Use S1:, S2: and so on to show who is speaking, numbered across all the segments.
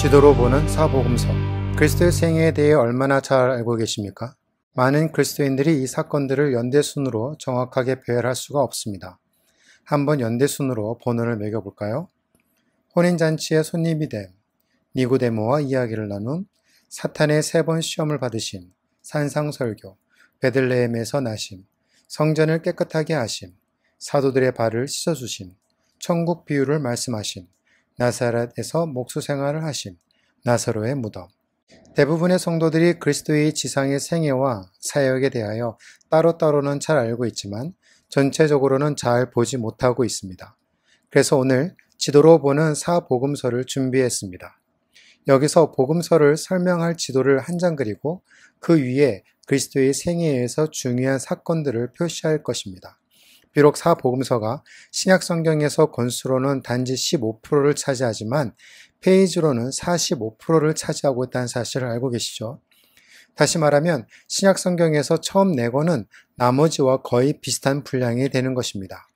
S1: 지도로 보는 사복음서 그리스도의 생애에 대해 얼마나 잘 알고 계십니까? 많은 그리스도인들이 이 사건들을 연대순으로 정확하게 배열할 수가 없습니다. 한번 연대순으로 번호를 매겨볼까요? 혼인잔치의 손님이 됨, 니고데모와 이야기를 나눈 사탄의 세 번 시험을 받으신 산상설교, 베들레헴에서 나심, 성전을 깨끗하게 하심, 사도들의 발을 씻어주심, 천국 비유를 말씀하심, 나사렛에서 목수 생활을 하심, 나사로의 무덤. 대부분의 성도들이 그리스도의 지상의 생애와 사역에 대하여 따로따로는 잘 알고 있지만 전체적으로는 잘 보지 못하고 있습니다. 그래서 오늘 지도로 보는 사복음서를 준비했습니다. 여기서 복음서를 설명할 지도를 한 장 그리고 그 위에 그리스도의 생애에서 중요한 사건들을 표시할 것입니다. 비록 사복음서가 신약 성경에서 권수로는 단지 15%를 차지하지만 페이지로는 45%를 차지하고 있다는 사실을 알고 계시죠. 다시 말하면 신약 성경에서 처음 네 권은 나머지와 거의 비슷한 분량이 되는 것입니다.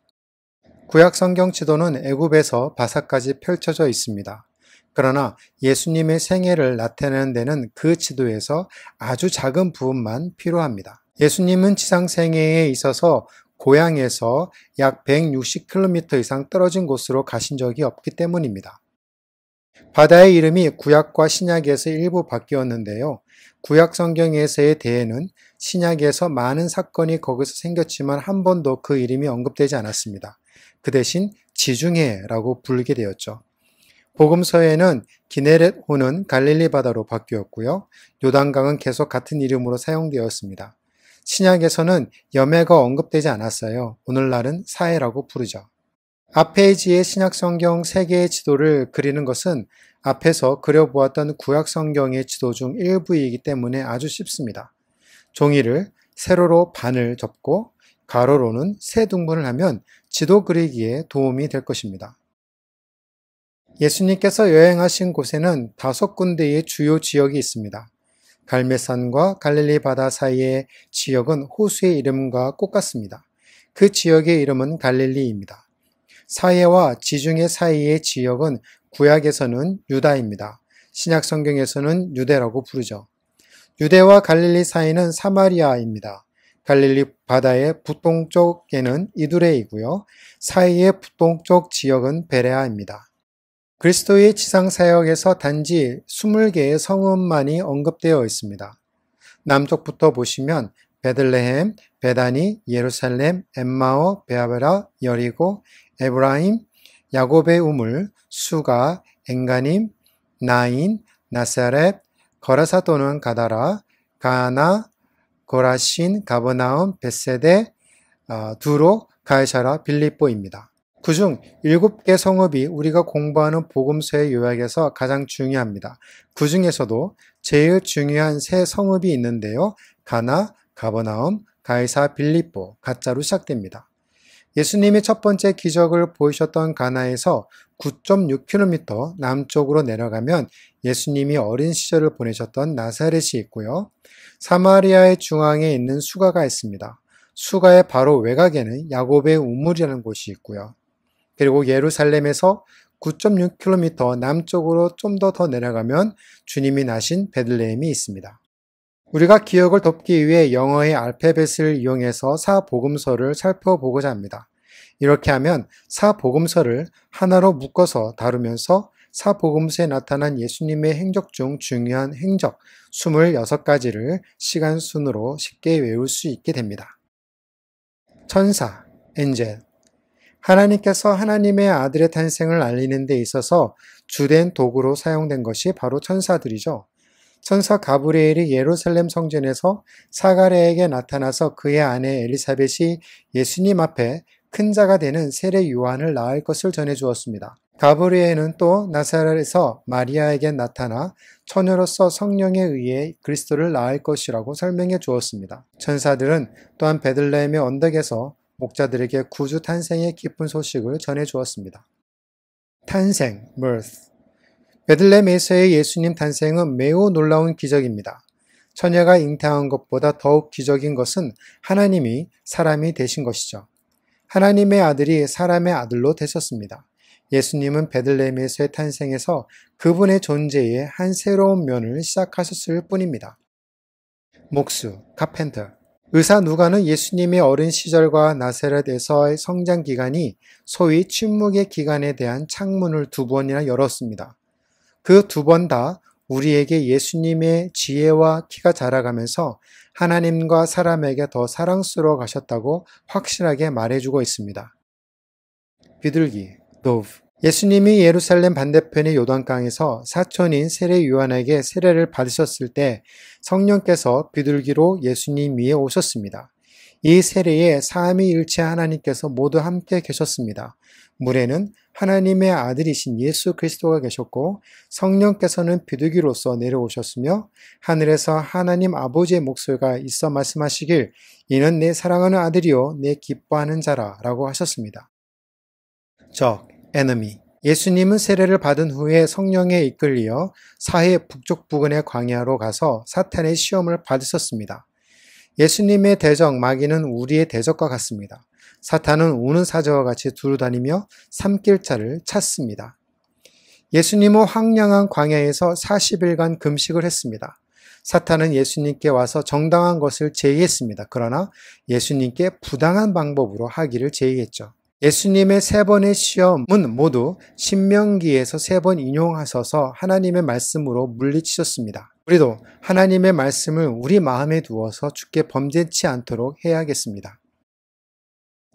S1: 구약 성경 지도는 애굽에서 바사까지 펼쳐져 있습니다. 그러나 예수님의 생애를 나타내는 데는 그 지도에서 아주 작은 부분만 필요합니다. 예수님은 지상 생애에 있어서 고향에서 약 160km 이상 떨어진 곳으로 가신 적이 없기 때문입니다. 바다의 이름이 구약과 신약에서 일부 바뀌었는데요. 구약 성경에서의 대해는 신약에서 많은 사건이 거기서 생겼지만 한 번도 그 이름이 언급되지 않았습니다. 그 대신 지중해라고 불리게 되었죠. 복음서에는 기네렛호는 갈릴리 바다로 바뀌었고요. 요단강은 계속 같은 이름으로 사용되었습니다. 신약에서는 염해가 언급되지 않았어요. 오늘날은 사해라고 부르죠. 앞페이지의 신약 성경 3개의 지도를 그리는 것은 앞에서 그려보았던 구약 성경의 지도 중 일부이기 때문에 아주 쉽습니다. 종이를 세로로 반을 접고 가로로는 세등분을 하면 지도 그리기에 도움이 될 것입니다. 예수님께서 여행하신 곳에는 다섯 군데의 주요 지역이 있습니다. 갈매산과 갈릴리 바다 사이의 지역은 호수의 이름과 똑같습니다. 그 지역의 이름은 갈릴리입니다. 사해와 지중해 사이의 지역은 구약에서는 유다입니다. 신약 성경에서는 유대라고 부르죠. 유대와 갈릴리 사이는 사마리아입니다. 갈릴리 바다의 북동쪽에는 이두레이고요. 사이의 북동쪽 지역은 베레아입니다. 그리스도의 지상 사역에서 단지 20개의 성읍만이 언급되어 있습니다. 남쪽부터 보시면 베들레헴, 베다니, 예루살렘, 엠마오, 베아베라, 여리고, 에브라임, 야곱의 우물, 수가, 엔가님, 나인, 나사렛, 거라사 또는 가다라, 가나, 고라신, 가버나움, 베세데, 어, 두로, 가이사라, 빌리뽀입니다 그중 일곱 개 성읍이 우리가 공부하는 복음서의 요약에서 가장 중요합니다. 그 중에서도 제일 중요한 세 성읍이 있는데요. 가나, 가버나움, 가이사, 빌립보, 가짜로 시작됩니다. 예수님이 첫 번째 기적을 보이셨던 가나에서 9.6km 남쪽으로 내려가면 예수님이 어린 시절을 보내셨던 나사렛이 있고요. 사마리아의 중앙에 있는 수가가 있습니다. 수가의 바로 외곽에는 야곱의 우물이라는 곳이 있고요. 그리고 예루살렘에서 9.6km 남쪽으로 좀 더 더 내려가면 주님이 나신 베들레헴이 있습니다. 우리가 기억을 돕기 위해 영어의 알파벳을 이용해서 사복음서를 살펴보고자 합니다. 이렇게 하면 사복음서를 하나로 묶어서 다루면서 사복음서에 나타난 예수님의 행적 중 중요한 행적 26가지를 시간 순으로 쉽게 외울 수 있게 됩니다. 천사, 엔젤, 하나님께서 하나님의 아들의 탄생을 알리는 데 있어서 주된 도구로 사용된 것이 바로 천사들이죠. 천사 가브리엘이 예루살렘 성전에서 사가랴에게 나타나서 그의 아내 엘리사벳이 예수님 앞에 큰 자가 되는 세례 요한을 낳을 것을 전해 주었습니다. 가브리엘은 또 나사렛에서 마리아에게 나타나 처녀로서 성령에 의해 그리스도를 낳을 것이라고 설명해 주었습니다. 천사들은 또한 베들레헴의 언덕에서 목자들에게 구주 탄생의 기쁜 소식을 전해 주었습니다. 탄생, birth. 베들레헴에서의 예수님 탄생은 매우 놀라운 기적입니다. 처녀가 잉태한 것보다 더욱 기적인 것은 하나님이 사람이 되신 것이죠. 하나님의 아들이 사람의 아들로 되셨습니다. 예수님은 베들레헴에서의 탄생에서 그분의 존재의 한 새로운 면을 시작하셨을 뿐입니다. 목수, 카펜터. 의사 누가는 예수님의 어린 시절과 나세렛에서의 성장 기간이 소위 침묵의 기간에 대한 창문을 두 번이나 열었습니다. 그 두 번 다 우리에게 예수님의 지혜와 키가 자라가면서 하나님과 사람에게 더 사랑스러워 가셨다고 확실하게 말해주고 있습니다. 비둘기, 노브. 예수님이 예루살렘 반대편의 요단강에서 사촌인 세례 요한에게 세례를 받으셨을 때 성령께서 비둘기로 예수님 위에 오셨습니다. 이 세례에 삼위일체 하나님께서 모두 함께 계셨습니다. 물에는 하나님의 아들이신 예수 그리스도가 계셨고 성령께서는 비둘기로서 내려오셨으며 하늘에서 하나님 아버지의 목소리가 있어 말씀하시길 이는 내 사랑하는 아들이요 내 기뻐하는 자라라고 하셨습니다. 즉 enemy. 예수님은 세례를 받은 후에 성령에 이끌리어 사해 북쪽 부근의 광야로 가서 사탄의 시험을 받으셨습니다. 예수님의 대적 마귀는 우리의 대적과 같습니다. 사탄은 우는 사자와 같이 두루다니며 삼길 자를 찾습니다. 예수님은 황량한 광야에서 40일간 금식을 했습니다. 사탄은 예수님께 와서 정당한 것을 제의했습니다. 그러나 예수님께 부당한 방법으로 하기를 제의했죠. 예수님의 세 번의 시험은 모두 신명기에서 세 번 인용하셔서 하나님의 말씀으로 물리치셨습니다. 우리도 하나님의 말씀을 우리 마음에 두어서 죽게 범죄치 않도록 해야겠습니다.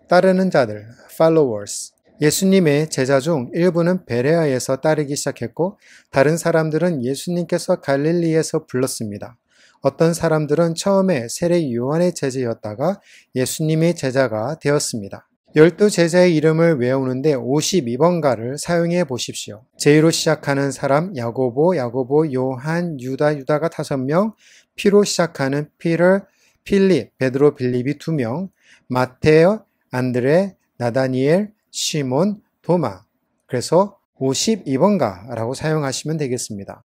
S1: 따르는 자들, followers. 예수님의 제자 중 일부는 베레아에서 따르기 시작했고 다른 사람들은 예수님께서 갈릴리에서 불렀습니다. 어떤 사람들은 처음에 세례 요한의 제자였다가 예수님의 제자가 되었습니다. 열두 제자의 이름을 외우는데 52번가를 사용해 보십시오. 제이로 시작하는 사람 야고보, 야고보, 요한, 유다, 유다가 다섯 명 피로 시작하는 피를, 필립, 베드로, 빌립이 두명마테어 안드레, 나다니엘, 시몬, 도마. 그래서 52번가라고 사용하시면 되겠습니다.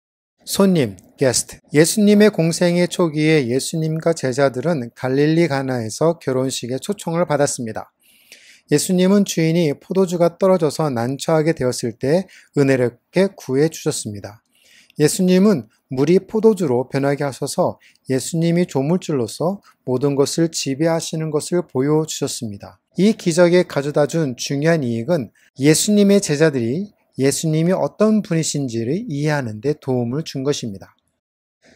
S1: 손님, 게스트. 예수님의 공생의 초기에 예수님과 제자들은 갈릴리 가나에서 결혼식에 초청을 받았습니다. 예수님은 주인이 포도주가 떨어져서 난처하게 되었을 때 은혜롭게 구해 주셨습니다. 예수님은 물이 포도주로 변하게 하셔서 예수님이 조물주로서 모든 것을 지배하시는 것을 보여주셨습니다. 이 기적에 가져다 준 중요한 이익은 예수님의 제자들이 예수님이 어떤 분이신지를 이해하는 데 도움을 준 것입니다.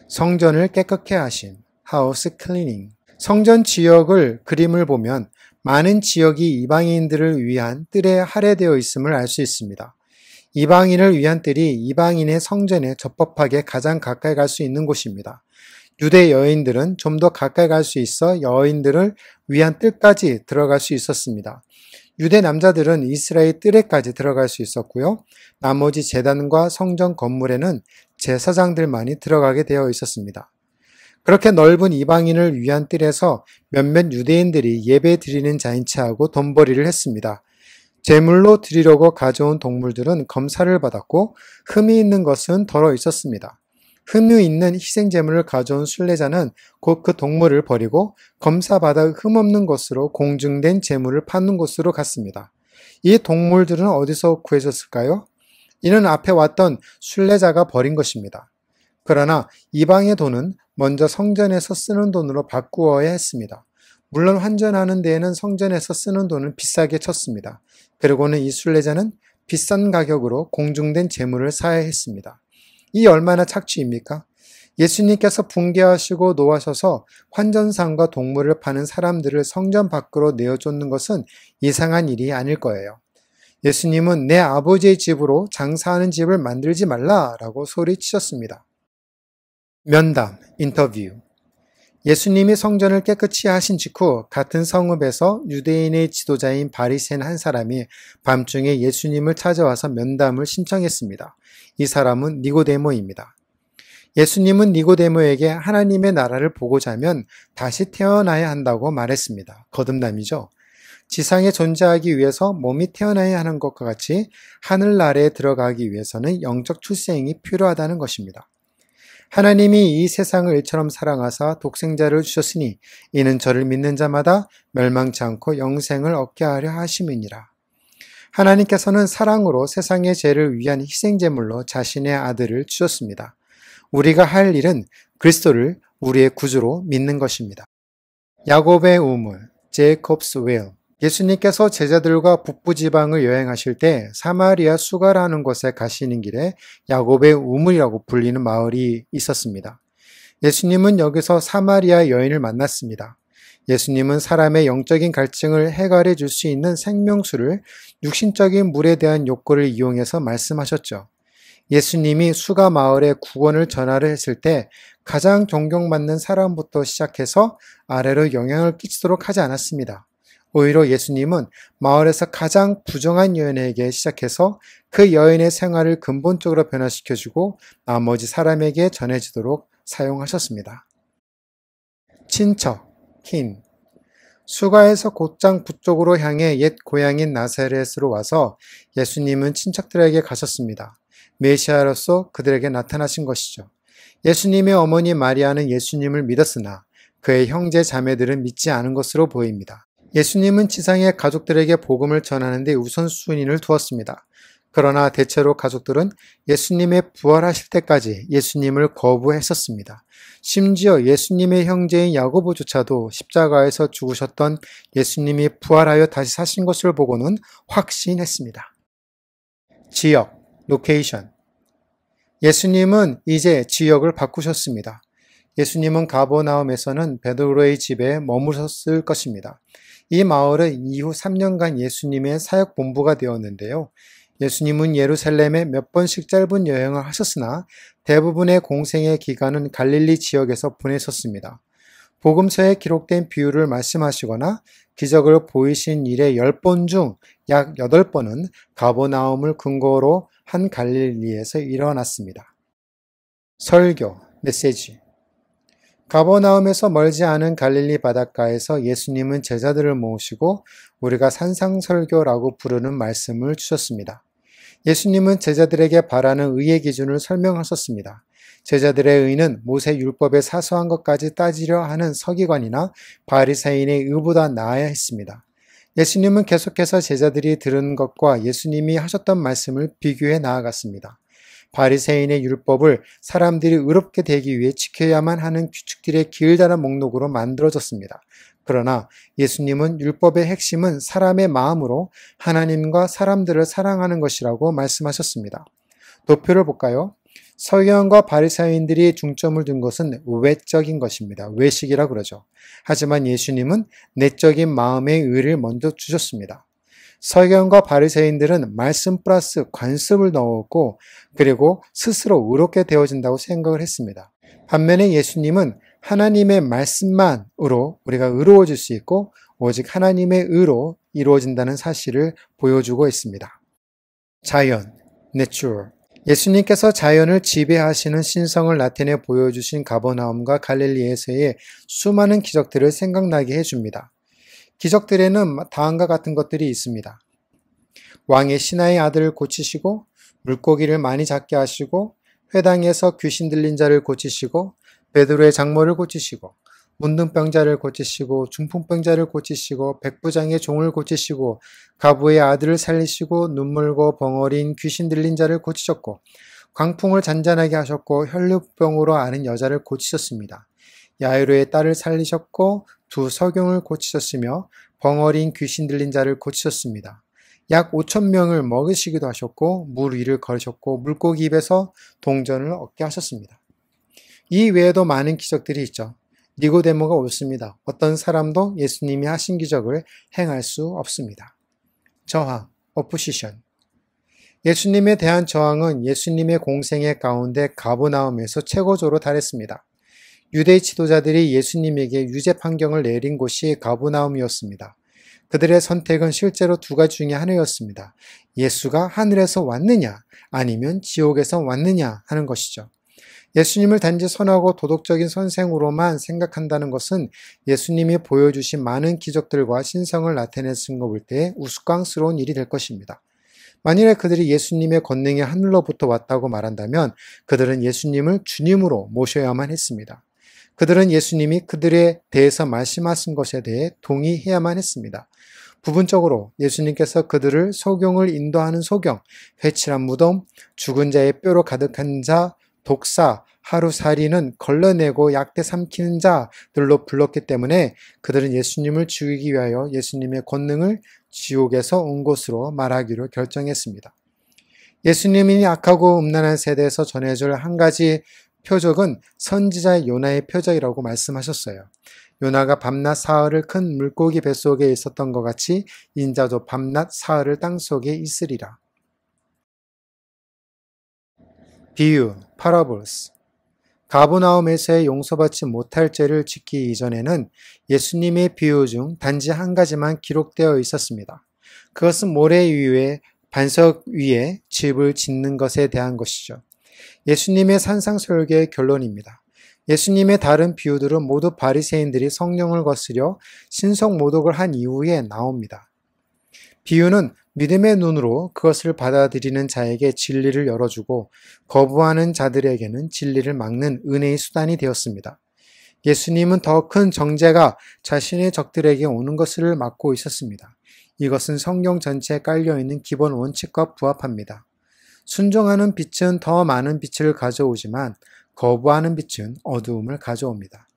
S1: 성전을 깨끗해 하신 하우스 클리닝 성전 지역을 그림을 보면 많은 지역이 이방인들을 위한 뜰에 할애되어 있음을 알 수 있습니다. 이방인을 위한 뜰이 이방인의 성전에 적법하게 가장 가까이 갈 수 있는 곳입니다. 유대 여인들은 좀 더 가까이 갈 수 있어 여인들을 위한 뜰까지 들어갈 수 있었습니다. 유대 남자들은 이스라엘 뜰에까지 들어갈 수 있었고요. 나머지 재단과 성전 건물에는 제사장들만이 들어가게 되어 있었습니다. 그렇게 넓은 이방인을 위한 뜰에서 몇몇 유대인들이 예배 드리는 자인체하고 돈벌이를 했습니다. 제물로 드리려고 가져온 동물들은 검사를 받았고 흠이 있는 것은 덜어 있었습니다. 흠이 있는 희생 제물을 가져온 순례자는 곧 그 동물을 버리고 검사받아 흠 없는 것으로 공증된 제물을 파는 곳으로 갔습니다. 이 동물들은 어디서 구해졌을까요? 이는 앞에 왔던 순례자가 버린 것입니다. 그러나 이방의 돈은 먼저 성전에서 쓰는 돈으로 바꾸어야 했습니다. 물론 환전하는 데에는 성전에서 쓰는 돈을 비싸게 쳤습니다. 그리고는 이 순례자는 비싼 가격으로 공중된 재물을 사야 했습니다. 이 얼마나 착취입니까? 예수님께서 붕괴하시고 노하셔서 환전상과 동물을 파는 사람들을 성전 밖으로 내어쫓는 것은 이상한 일이 아닐 거예요. 예수님은 내 아버지의 집으로 장사하는 집을 만들지 말라라고 소리치셨습니다. 면담, 인터뷰. 예수님이 성전을 깨끗이 하신 직후 같은 성읍에서 유대인의 지도자인 바리센 한 사람이 밤중에 예수님을 찾아와서 면담을 신청했습니다. 이 사람은 니고데모입니다. 예수님은 니고데모에게 하나님의 나라를 보고자 하면 다시 태어나야 한다고 말했습니다. 거듭남이죠. 지상에 존재하기 위해서 몸이 태어나야 하는 것과 같이 하늘나라에 들어가기 위해서는 영적 출생이 필요하다는 것입니다. 하나님이 이 세상을 이처럼 사랑하사 독생자를 주셨으니 이는 저를 믿는 자마다 멸망치 않고 영생을 얻게 하려 하심이니라. 하나님께서는 사랑으로 세상의 죄를 위한 희생제물로 자신의 아들을 주셨습니다. 우리가 할 일은 그리스도를 우리의 구주로 믿는 것입니다. 야곱의 우물, 제이콥스 웨일, 예수님께서 제자들과 북부지방을 여행하실 때 사마리아 수가라는 곳에 가시는 길에 야곱의 우물이라고 불리는 마을이 있었습니다. 예수님은 여기서 사마리아 여인을 만났습니다. 예수님은 사람의 영적인 갈증을 해결해 줄 수 있는 생명수를 육신적인 물에 대한 욕구를 이용해서 말씀하셨죠. 예수님이 수가 마을에 구원을 전하를 했을 때 가장 존경받는 사람부터 시작해서 아래로 영향을 끼치도록 하지 않았습니다. 오히려 예수님은 마을에서 가장 부정한 여인에게 시작해서 그 여인의 생활을 근본적으로 변화시켜주고 나머지 사람에게 전해지도록 사용하셨습니다. 친척, 흰. 수가에서 곧장 북쪽으로 향해 옛 고향인 나사렛으로 와서 예수님은 친척들에게 가셨습니다. 메시아로서 그들에게 나타나신 것이죠. 예수님의 어머니 마리아는 예수님을 믿었으나 그의 형제 자매들은 믿지 않은 것으로 보입니다. 예수님은 지상의 가족들에게 복음을 전하는 데 우선순위를 두었습니다. 그러나 대체로 가족들은 예수님의 부활하실 때까지 예수님을 거부했었습니다. 심지어 예수님의 형제인 야고보조차도 십자가에서 죽으셨던 예수님이 부활하여 다시 사신 것을 보고는 확신했습니다. 지역, 로케이션. 예수님은 이제 지역을 바꾸셨습니다. 예수님은 가보나움에서는 베드로의 집에 머무셨을 것입니다. 이 마을은 이후 3년간 예수님의 사역 본부가 되었는데요. 예수님은 예루살렘에 몇 번씩 짧은 여행을 하셨으나 대부분의 공생의 기간은 갈릴리 지역에서 보내셨습니다. 복음서에 기록된 비유를 말씀하시거나 기적을 보이신 일의 10번 중 약 8번은 가버나움을 근거로 한 갈릴리에서 일어났습니다. 설교, 메시지 가버나움에서 멀지 않은 갈릴리 바닷가에서 예수님은 제자들을 모으시고 우리가 산상설교라고 부르는 말씀을 주셨습니다. 예수님은 제자들에게 바라는 의의 기준을 설명하셨습니다. 제자들의 의는 모세 율법의 사소한 것까지 따지려 하는 서기관이나 바리새인의 의보다 나아야 했습니다. 예수님은 계속해서 제자들이 들은 것과 예수님이 하셨던 말씀을 비교해 나아갔습니다. 바리새인의 율법을 사람들이 의롭게 되기 위해 지켜야만 하는 규칙들의 길다란 목록으로 만들어졌습니다. 그러나 예수님은 율법의 핵심은 사람의 마음으로 하나님과 사람들을 사랑하는 것이라고 말씀하셨습니다. 도표를 볼까요? 서기관과 바리사인들이 중점을 둔 것은 외적인 것입니다. 외식이라 그러죠. 하지만 예수님은 내적인 마음의 의를 먼저 주셨습니다. 서기관과 바리새인들은 말씀 플러스 관습을 넣었고 그리고 스스로 의롭게 되어진다고 생각을 했습니다. 반면에 예수님은 하나님의 말씀만으로 우리가 의로워질 수 있고 오직 하나님의 의로 이루어진다는 사실을 보여주고 있습니다. 자연, nature. 예수님께서 자연을 지배하시는 신성을 나타내 보여주신 가버나움과 갈릴리에서의 수많은 기적들을 생각나게 해줍니다. 기적들에는 다음과 같은 것들이 있습니다. 왕의 신하의 아들을 고치시고 물고기를 많이 잡게 하시고 회당에서 귀신 들린 자를 고치시고 베드로의 장모를 고치시고 문둥병자를 고치시고 중풍병자를 고치시고 백부장의 종을 고치시고 가부의 아들을 살리시고 눈물고 벙어린 귀신 들린 자를 고치셨고 광풍을 잔잔하게 하셨고 혈류병으로 아는 여자를 고치셨습니다. 야이로의 딸을 살리셨고 두석용을 고치셨으며 벙어린 귀신 들린 자를 고치셨습니다. 약 5천 명을 먹으시기도 하셨고 물 위를 걸으셨고 물고기 입에서 동전을 얻게 하셨습니다. 이 외에도 많은 기적들이 있죠. 니고데모가 옳습니다. 어떤 사람도 예수님이 하신 기적을 행할 수 없습니다. 저항, 오 p 시션 예수님에 대한 저항은 예수님의 공생의 가운데 가보나움에서 최고조로 달했습니다. 유대 지도자들이 예수님에게 유죄 판경을 내린 곳이 가부나움이었습니다 그들의 선택은 실제로 두 가지 중에 하나였습니다. 예수가 하늘에서 왔느냐 아니면 지옥에서 왔느냐 하는 것이죠. 예수님을 단지 선하고 도덕적인 선생으로만 생각한다는 것은 예수님이 보여주신 많은 기적들과 신성을 나타내신 것볼 때 우스꽝스러운 일이 될 것입니다. 만일에 그들이 예수님의 권능이 하늘로부터 왔다고 말한다면 그들은 예수님을 주님으로 모셔야만 했습니다. 그들은 예수님이 그들에 대해서 말씀하신 것에 대해 동의해야만 했습니다. 부분적으로 예수님께서 그들을 소경을 인도하는 소경, 회칠한 무덤, 죽은 자의 뼈로 가득한 자, 독사, 하루살이는 걸러내고 약대 삼키는 자들로 불렀기 때문에 그들은 예수님을 죽이기 위하여 예수님의 권능을 지옥에서 온 것으로 말하기로 결정했습니다. 예수님이 악하고 음란한 세대에서 전해줄 한 가지 표적은 선지자 요나의 표적이라고 말씀하셨어요. 요나가 밤낮 사흘을 큰 물고기 뱃속에 있었던 것 같이 인자도 밤낮 사흘을 땅속에 있으리라. 비유, 파라볼스 가브나움에서의 용서받지 못할 죄를 짓기 이전에는 예수님의 비유 중 단지 한 가지만 기록되어 있었습니다. 그것은 모래 위에 반석 위에 집을 짓는 것에 대한 것이죠. 예수님의 산상설계의 결론입니다. 예수님의 다른 비유들은 모두 바리새인들이 성령을 거스려 신성 모독을 한 이후에 나옵니다. 비유는 믿음의 눈으로 그것을 받아들이는 자에게 진리를 열어주고 거부하는 자들에게는 진리를 막는 은혜의 수단이 되었습니다. 예수님은 더 큰정제가 자신의 적들에게 오는 것을 막고 있었습니다. 이것은 성경 전체에 깔려있는 기본 원칙과 부합합니다. 순종하는 빛은 더 많은 빛을 가져오지만 거부하는 빛은 어두움을 가져옵니다.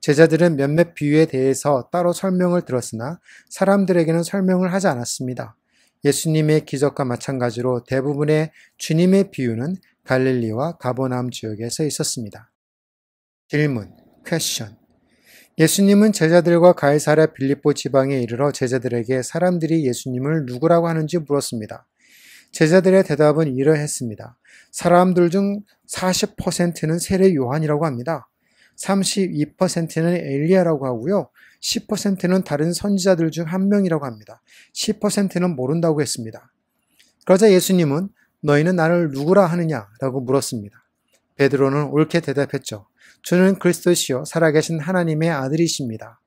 S1: 제자들은 몇몇 비유에 대해서 따로 설명을 들었으나 사람들에게는 설명을 하지 않았습니다. 예수님의 기적과 마찬가지로 대부분의 주님의 비유는 갈릴리와 가보남 지역에서 있었습니다. 질문, 퀘션. 예수님은 제자들과 가이사랴 빌립보 지방에 이르러 제자들에게 사람들이 예수님을 누구라고 하는지 물었습니다. 제자들의 대답은 이러했습니다. 사람들 중 40%는 세례 요한이라고 합니다. 32%는 엘리야라고 하고요. 10%는 다른 선지자들 중 한 명이라고 합니다. 10%는 모른다고 했습니다. 그러자 예수님은 너희는 나를 누구라 하느냐라고 물었습니다. 베드로는 옳게 대답했죠. 주는 그리스도시요 살아계신 하나님의 아들이십니다.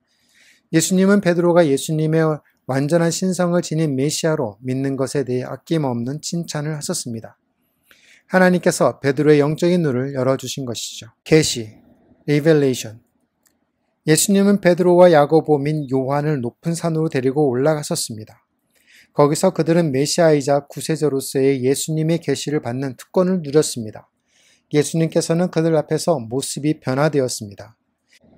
S1: 예수님은 베드로가 예수님의 완전한 신성을 지닌 메시아로 믿는 것에 대해 아낌없는 칭찬을 하셨습니다. 하나님께서 베드로의 영적인 눈을 열어주신 것이죠. 계시, 리벨레이션. 예수님은 베드로와 야고보 민 요한을 높은 산으로 데리고 올라가셨습니다 거기서 그들은 메시아이자 구세자로서의 예수님의 계시를 받는 특권을 누렸습니다. 예수님께서는 그들 앞에서 모습이 변화되었습니다.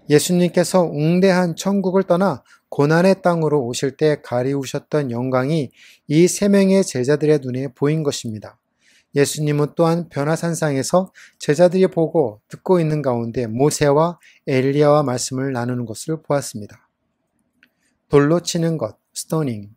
S1: 예수님께서 웅대한 천국을 떠나 고난의 땅으로 오실 때 가리우셨던 영광이 이 세 명의 제자들의 눈에 보인 것입니다. 예수님은 또한 변화산상에서 제자들이 보고 듣고 있는 가운데 모세와 엘리야와 말씀을 나누는 것을 보았습니다. 돌로 치는 것, 스토닝.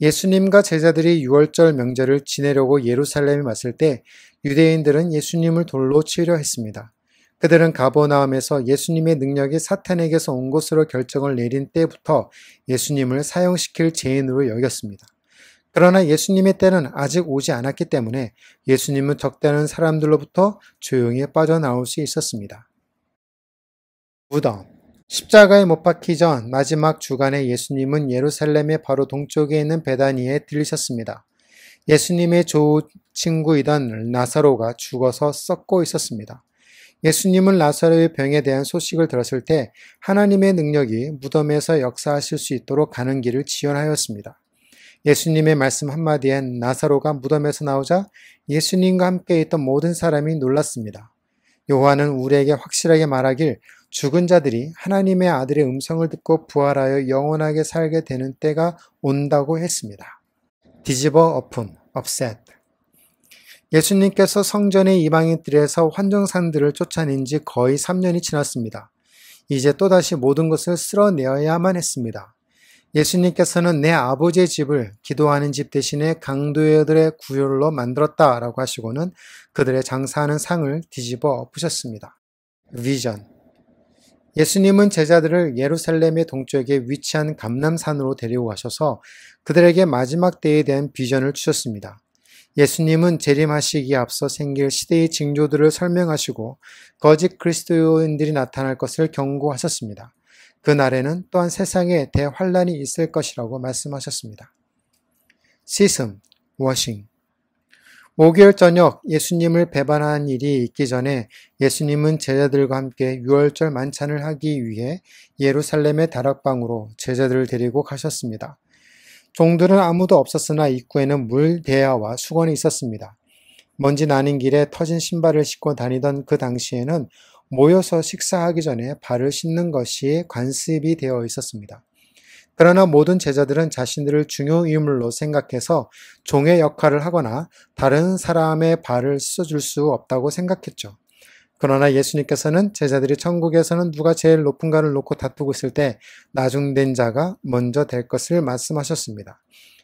S1: 예수님과 제자들이 6월절 명절을 지내려고 예루살렘에 왔을 때 유대인들은 예수님을 돌로 치려 했습니다. 그들은 가보나움에서 예수님의 능력이 사탄에게서 온 것으로 결정을 내린 때부터 예수님을 사용시킬 죄인으로 여겼습니다. 그러나 예수님의 때는 아직 오지 않았기 때문에 예수님은 적대하는 사람들로부터 조용히 빠져나올 수 있었습니다. 무덤 십자가에 못 박히 전 마지막 주간에 예수님은 예루살렘의 바로 동쪽에 있는 베다니에 들리셨습니다. 예수님의 좋은 친구이던 나사로가 죽어서 썩고 있었습니다. 예수님은 라사로의 병에 대한 소식을 들었을 때 하나님의 능력이 무덤에서 역사하실 수 있도록 가는 길을 지원하였습니다 예수님의 말씀 한마디엔 나사로가 무덤에서 나오자 예수님과 함께 있던 모든 사람이 놀랐습니다. 요한은 우리에게 확실하게 말하길 죽은 자들이 하나님의 아들의 음성을 듣고 부활하여 영원하게 살게 되는 때가 온다고 했습니다. 뒤집어 엎은 upset. 예수님께서 성전의 이방인들에서 환정산들을 쫓아낸 지 거의 3년이 지났습니다. 이제 또다시 모든 것을 쓸어내어야만 했습니다. 예수님께서는 내 아버지의 집을 기도하는 집 대신에 강도들의 구휼로 만들었다라고 하시고는 그들의 장사하는 상을 뒤집어 엎으셨습니다. 위전 예수님은 제자들을 예루살렘의 동쪽에 위치한 감남산으로 데리고 가셔서 그들에게 마지막 때에 대한 비전을 주셨습니다. 예수님은 재림하시기에 앞서 생길 시대의 징조들을 설명하시고 거짓 그리스도인들이 나타날 것을 경고하셨습니다. 그 날에는 또한 세상에 대환란이 있을 것이라고 말씀하셨습니다. 시슴, 워싱 5개월 저녁 예수님을 배반한 일이 있기 전에 예수님은 제자들과 함께 6월절 만찬을 하기 위해 예루살렘의 다락방으로 제자들을 데리고 가셨습니다. 종들은 아무도 없었으나 입구에는 물 대야와 수건이 있었습니다. 먼지 나는 길에 터진 신발을 신고 다니던 그 당시에는 모여서 식사하기 전에 발을 씻는 것이 관습이 되어 있었습니다. 그러나 모든 제자들은 자신들을 중요 인물로 생각해서 종의 역할을 하거나 다른 사람의 발을 씻어줄 수 없다고 생각했죠. 그러나 예수님께서는 제자들이 천국에서는 누가 제일 높은가를 놓고 다투고 있을 때 나중된 자가 먼저 될 것을 말씀하셨습니다.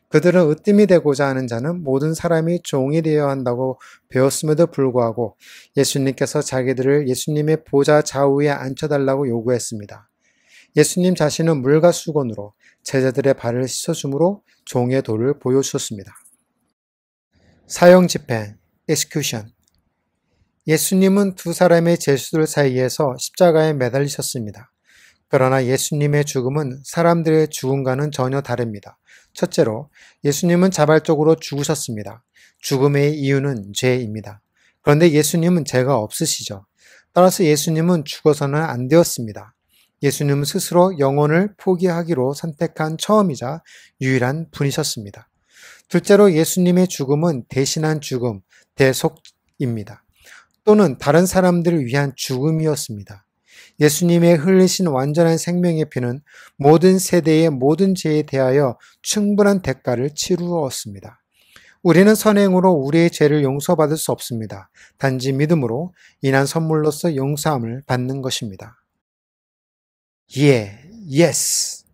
S1: 그들은 으뜸이 되고자 하는 자는 모든 사람이 종이 되어야 한다고 배웠음에도 불구하고 예수님께서 자기들을 예수님의 보좌 좌우에 앉혀달라고 요구했습니다. 예수님 자신은 물과 수건으로 제자들의 발을 씻어줌으로 종의 도를 보여주셨습니다. 사형 집행, execution. 예수님은 두 사람의 제수들 사이에서 십자가에 매달리셨습니다. 그러나 예수님의 죽음은 사람들의 죽음과는 전혀 다릅니다. 첫째로 예수님은 자발적으로 죽으셨습니다. 죽음의 이유는 죄입니다. 그런데 예수님은 죄가 없으시죠. 따라서 예수님은 죽어서는 안 되었습니다. 예수님은 스스로 영혼을 포기하기로 선택한 처음이자 유일한 분이셨습니다. 둘째로 예수님의 죽음은 대신한 죽음, 대속입니다. 또는 다른 사람들을 위한 죽음이었습니다. 예수님의 흘리신 완전한 생명의 피는 모든 세대의 모든 죄에 대하여 충분한 대가를 치루었습니다. 우리는 선행으로 우리의 죄를 용서받을 수 없습니다. 단지 믿음으로 인한 선물로서 용서함을 받는 것입니다. 예, 예스.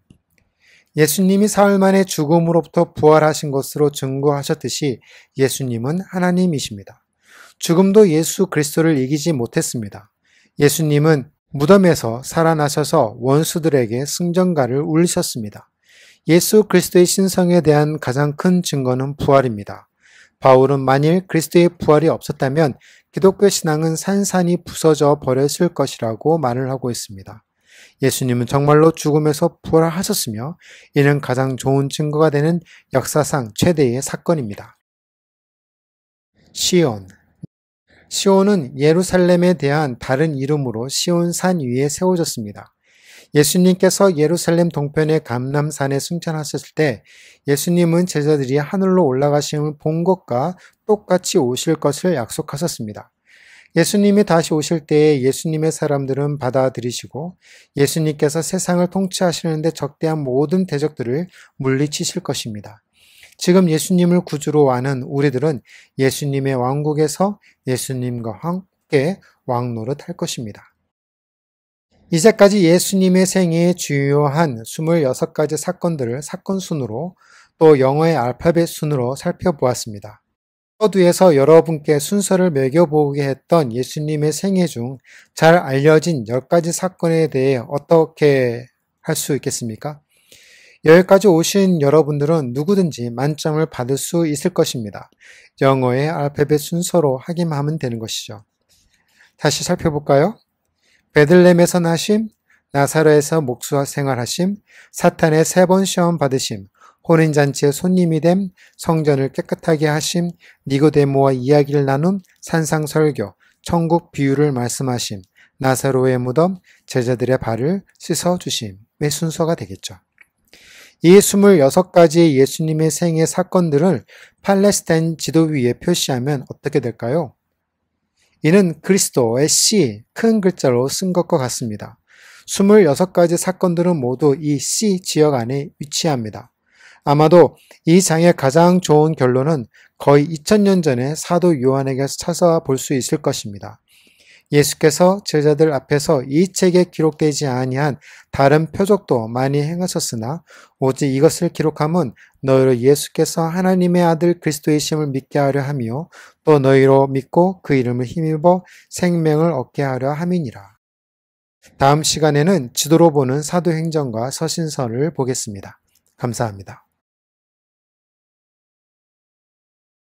S1: 예수님이 사흘 만에 죽음으로부터 부활하신 것으로 증거하셨듯이 예수님은 하나님이십니다. 죽음도 예수 그리스도를 이기지 못했습니다. 예수님은 무덤에서 살아나셔서 원수들에게 승전가를 울리셨습니다. 예수 그리스도의 신성에 대한 가장 큰 증거는 부활입니다. 바울은 만일 그리스도의 부활이 없었다면 기독교 신앙은 산산이 부서져 버렸을 것이라고 말을 하고 있습니다. 예수님은 정말로 죽음에서 부활하셨으며 이는 가장 좋은 증거가 되는 역사상 최대의 사건입니다. 시온 시온은 예루살렘에 대한 다른 이름으로 시온산 위에 세워졌습니다. 예수님께서 예루살렘 동편의 감람산에 승천하셨을 때 예수님은 제자들이 하늘로 올라가심을 본 것과 똑같이 오실 것을 약속하셨습니다. 예수님이 다시 오실 때에 예수님의 사람들은 받아들이시고 예수님께서 세상을 통치하시는데 적대한 모든 대적들을 물리치실 것입니다. 지금 예수님을 구주로 아는 우리들은 예수님의 왕국에서 예수님과 함께 왕노릇 할 것입니다. 이제까지 예수님의 생애의 주요한 26가지 사건들을 사건 순으로 또 영어의 알파벳 순으로 살펴보았습니다. 서두에서 여러분께 순서를 매겨보게 했던 예수님의 생애 중 잘 알려진 10가지 사건에 대해 어떻게 할 수 있겠습니까? 여기까지 오신 여러분들은 누구든지 만점을 받을 수 있을 것입니다. 영어의 알파벳 순서로 확인하면 되는 것이죠. 다시 살펴볼까요? 베들렘에서 나심, 나사로에서 목수 와 생활하심, 사탄의 세 번 시험 받으심, 혼인잔치의 손님이 됨, 성전을 깨끗하게 하심, 니고데모와 이야기를 나눔, 산상설교, 천국 비유를 말씀하심, 나사로의 무덤, 제자들의 발을 씻어주심의 순서가 되겠죠. 이 26가지의 예수님의 생애 사건들을 팔레스타인 지도 위에 표시하면 어떻게 될까요? 이는 그리스도의 C 큰 글자로 쓴 것과 같습니다. 26가지 사건들은 모두 이 C 지역 안에 위치합니다. 아마도 이 장의 가장 좋은 결론은 거의 2000년 전에 사도 요한에게 찾아볼 수 있을 것입니다. 예수께서 제자들 앞에서 이 책에 기록되지 아니한 다른 표적도 많이 행하셨으나 오직 이것을 기록함은 너희로 예수께서 하나님의 아들 그리스도이심을 믿게 하려 하며 또 너희로 믿고 그 이름을 힘입어 생명을 얻게 하려 함이니라. 다음 시간에는 지도로 보는 사도행전과 서신서를 보겠습니다. 감사합니다.